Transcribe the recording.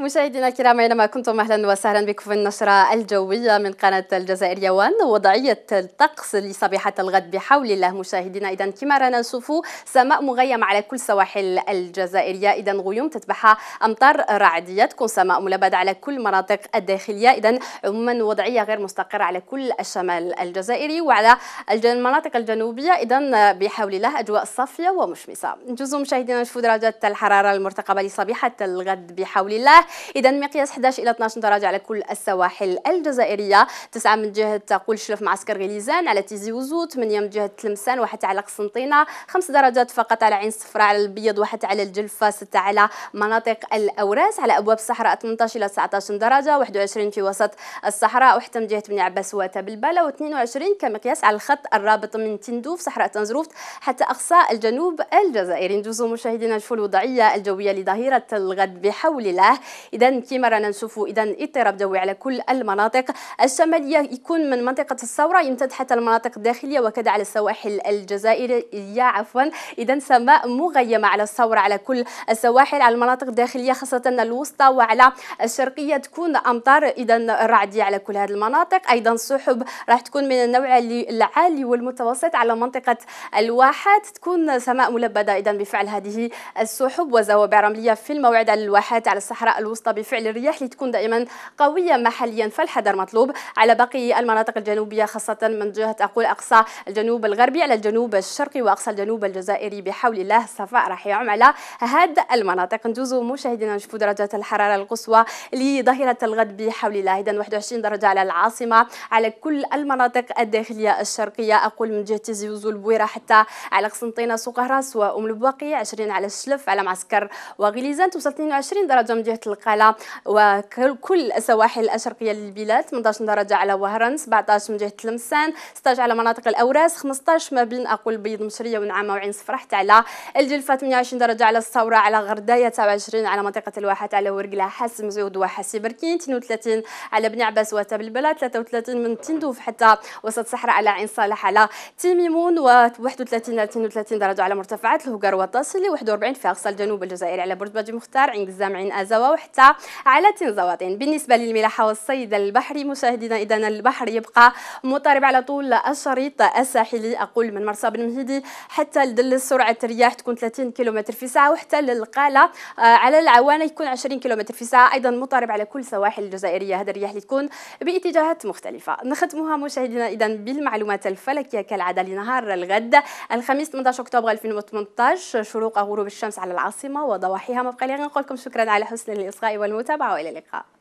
مشاهدينا الكرام اينما كنتم اهلا وسهلا بكم في النشره الجويه من قناه الجزائريه يوان وضعيه الطقس لصبيحه الغد بحول الله مشاهدينا اذا كما رانا نشوفوا سماء مغيم على كل سواحل الجزائريه اذا غيوم تتبعها امطار رعديه تكون سماء ملبده على كل مناطق الداخليه اذا عموما وضعيه غير مستقره على كل الشمال الجزائري وعلى المناطق الجنوبيه اذا بحول الله اجواء صافيه ومشمسه نجوز مشاهدينا نشوفوا درجات الحراره المرتقبه لصبيحه الغد بحول الله اذا مقياس 11 الى 12 درجه على كل السواحل الجزائريه 9 من جهه تقول شلف معسكر غليزان على تيزي وزو 8 من جهه تلمسان وحتى على قسنطينه 5 درجات فقط على عين صفراء على البيض وحتى على الجلفه 6 على مناطق الاوراس على ابواب الصحراء 18 الى 19 درجه 21 في وسط الصحراء وحتى من جهه بني عباس وتبلبله و22 كمقياس على الخط الرابط من تندوف صحراء تنزروفت حتى اقصى الجنوب الجزائري ندوزو مشاهدينا نشوفوا الوضعيه الجويه لظهيره الغد بحول الله اذا كما رانا نشوفوا اذا اضطراب جوي على كل المناطق الشماليه يكون من منطقه الثوره يمتد حتى المناطق الداخليه وكذا على السواحل الجزائريه عفوا اذا سماء مغيمه على الثوره على كل السواحل على المناطق الداخليه خاصه الوسطى وعلى الشرقيه تكون امطار اذا رعديه على كل هذه المناطق ايضا السحب راح تكون من النوع العالي والمتوسط على منطقه الواحات تكون سماء ملبده اذا بفعل هذه السحب وزوابع رمليه في الموعد على الواحات على الصحراء الوسطى الوسطى بفعل الرياح اللي تكون دائما قوية محليا فالحذر مطلوب على باقي المناطق الجنوبية خاصة من جهة أقول أقصى الجنوب الغربي على الجنوب الشرقي وأقصى الجنوب الجزائري بحول الله الصفاء راح يعم على هاد المناطق ندوزو مشاهدينا نشوفوا درجات الحرارة القصوى لظهيرة الغد بحول الله إذا 21 درجة على العاصمة على كل المناطق الداخلية الشرقية أقول من جهة زيوز البويرة حتى على قسنطينة سوق راس وأم البواقي 20 على الشلف على معسكر وغليزان توصل 22 درجة من جهة القلعة وكل السواحل الشرقيه للبلاد 18 درجة على وهران 17 من جهة تلمسان 16 على مناطق الأوراس 15 ما بين أقول بيض مشرية ونعامة وعين صفرا حتى على الجلفة 28 درجة على الثورة على غرداية 29 على منطقة الواحات على ورقلة حاسم زود وحاسي بركين 32 على بن عباس وتاب البلاد 33 من تندوف حتى وسط صحراء على عين صالح على تيميمون و 31 32 درجة على مرتفعات الهقر والطاسلي 41 في أقصى الجنوب الجزائري على برج باجي مختار عين قزام عين أزاوة حتى على تنزواتين بالنسبة للملاحة والصيد البحري مشاهدينا إذا البحر يبقى مضطرب على طول الشريط الساحلي أقول من مرسى بن مهيدي حتى لدل سرعة الرياح تكون 30 كيلومتر في الساعة وحتى للقالة على العوانة يكون 20 كيلومتر في الساعة أيضا مضطرب على كل سواحل الجزائرية هذا الرياح اللي تكون باتجاهات مختلفة نختمها مشاهدينا إذا بالمعلومات الفلكية كالعادة لنهار الغد الخميس 18 أكتوبر 2018 شروق غروب الشمس على العاصمة وضواحيها مبقى لي نقول لكم شكرا على حسن الإصغاء الإصغاء والمتابعة وإلى اللقاء